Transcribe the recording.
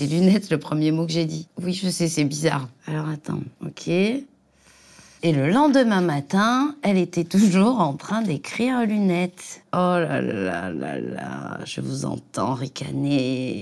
C'est lunettes le premier mot que j'ai dit. Oui, je sais, c'est bizarre. Alors attends, ok. Et le lendemain matin, elle était toujours en train d'écrire lunettes. Oh là là là là, je vous entends ricaner.